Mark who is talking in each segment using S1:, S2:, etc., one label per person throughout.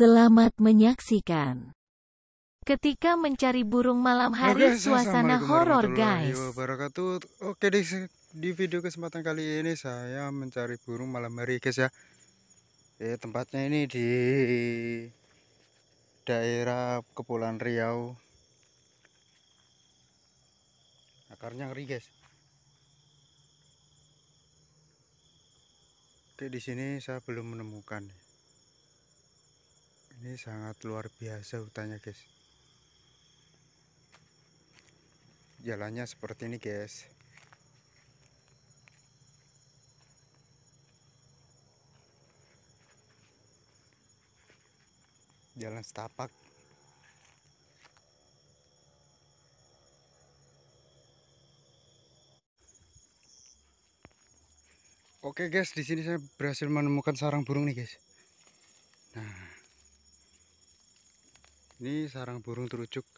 S1: Selamat menyaksikan. Ketika mencari burung malam hari, Oke, suasana horor guys. Wabarakatuh. Oke di, di video kesempatan kali ini saya mencari burung malam hari guys ya. Eh, tempatnya ini di daerah Kepulauan Riau. Akarnya ngeri guys. Oke di sini saya belum menemukan ini sangat luar biasa hutannya guys jalannya seperti ini guys jalan setapak Oke guys, di sini saya berhasil menemukan sarang burung nih guys. ini sarang burung terucuk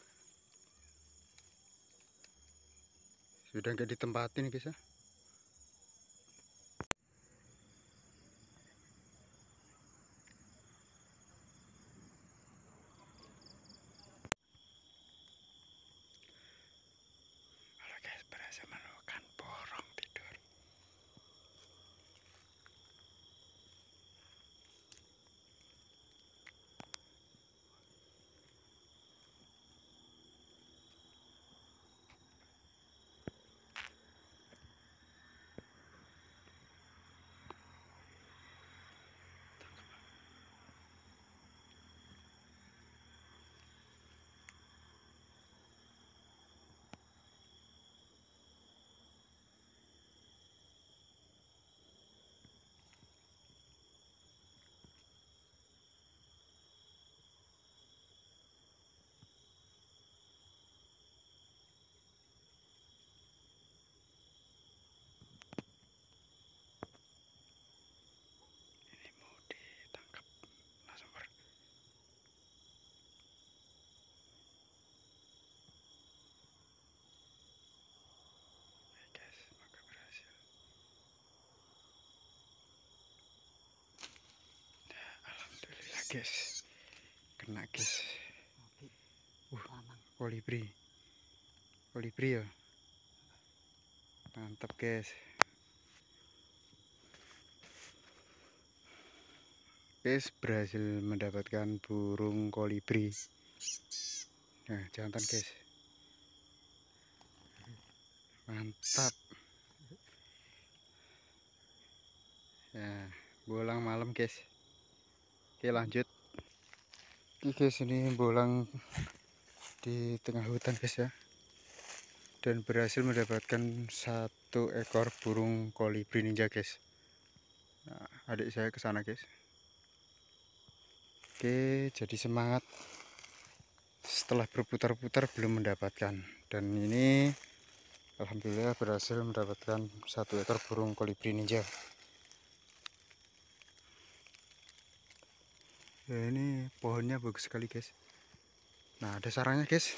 S1: sudah nggak ditempatin guys ya guys kena guys uh kolibri kolibri ya mantap guys guys berhasil mendapatkan burung kolibri nah ya, jantan guys mantap ya bolang malam guys Oke lanjut. Oke sini bolang di tengah hutan guys ya. Dan berhasil mendapatkan satu ekor burung kolibri ninja guys. Nah, adik saya kesana guys. Oke, jadi semangat. Setelah berputar-putar belum mendapatkan. Dan ini alhamdulillah berhasil mendapatkan satu ekor burung kolibri ninja. ya ini pohonnya bagus sekali guys nah ada sarangnya guys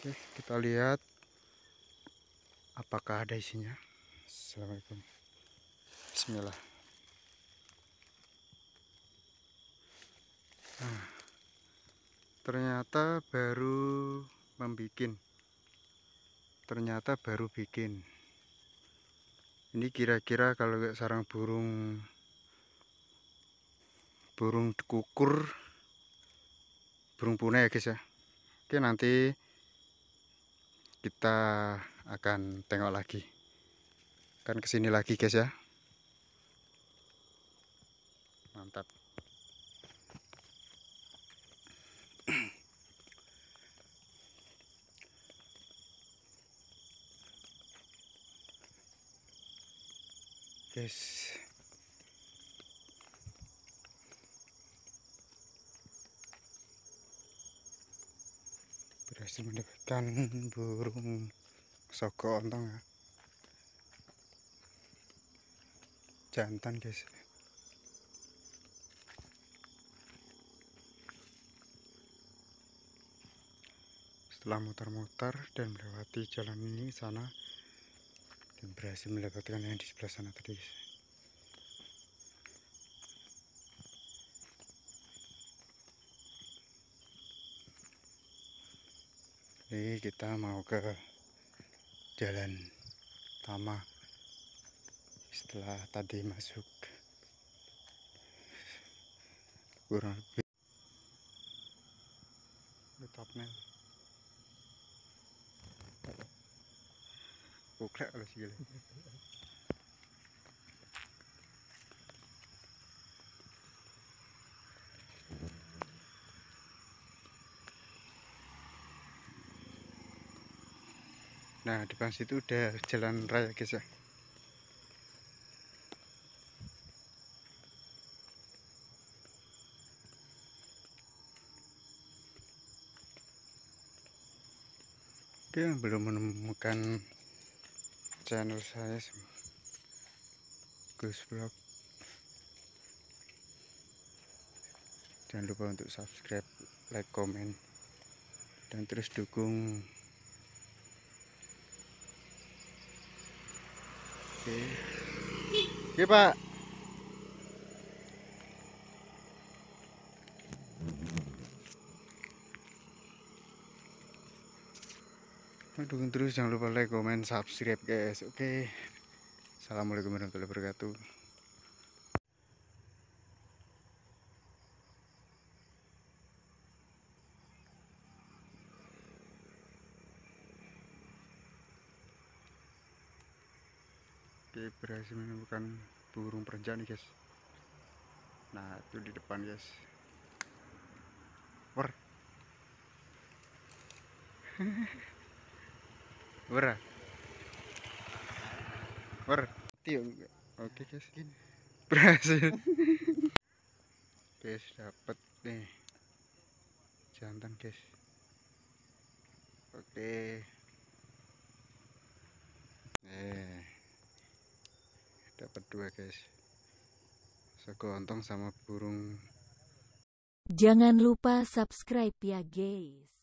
S1: oke kita lihat apakah ada isinya Assalamualaikum Bismillah nah, ternyata baru membikin ternyata baru bikin ini kira-kira kalau sarang burung burung kukur burung punya ya guys ya oke nanti kita akan tengok lagi kan kesini lagi guys ya mantap guys berhasil mendapatkan burung soko ontong ya jantan guys setelah muter-muter dan melewati jalan ini sana dan berhasil mendapatkan yang di sebelah sana tadi guys. ini kita mau ke jalan utama setelah tadi masuk kurang lebih betapnya buklek kalau segala Nah, di pas itu udah jalan raya, guys ya. Oke, belum menemukan channel saya Gus Vlog. Jangan lupa untuk subscribe, like, komen dan terus dukung sih Oke pak dukung terus jangan lupa like, comment, subscribe guys oke okay. Assalamualaikum warahmatullahi wabarakatuh Oke berhasil menemukan burung perenjak nih guys nah itu di depan guys wer wer wer ya, oke guys berhasil guys dapat nih jantan guys oke okay. dua guys segontong sama burung jangan lupa subscribe ya guys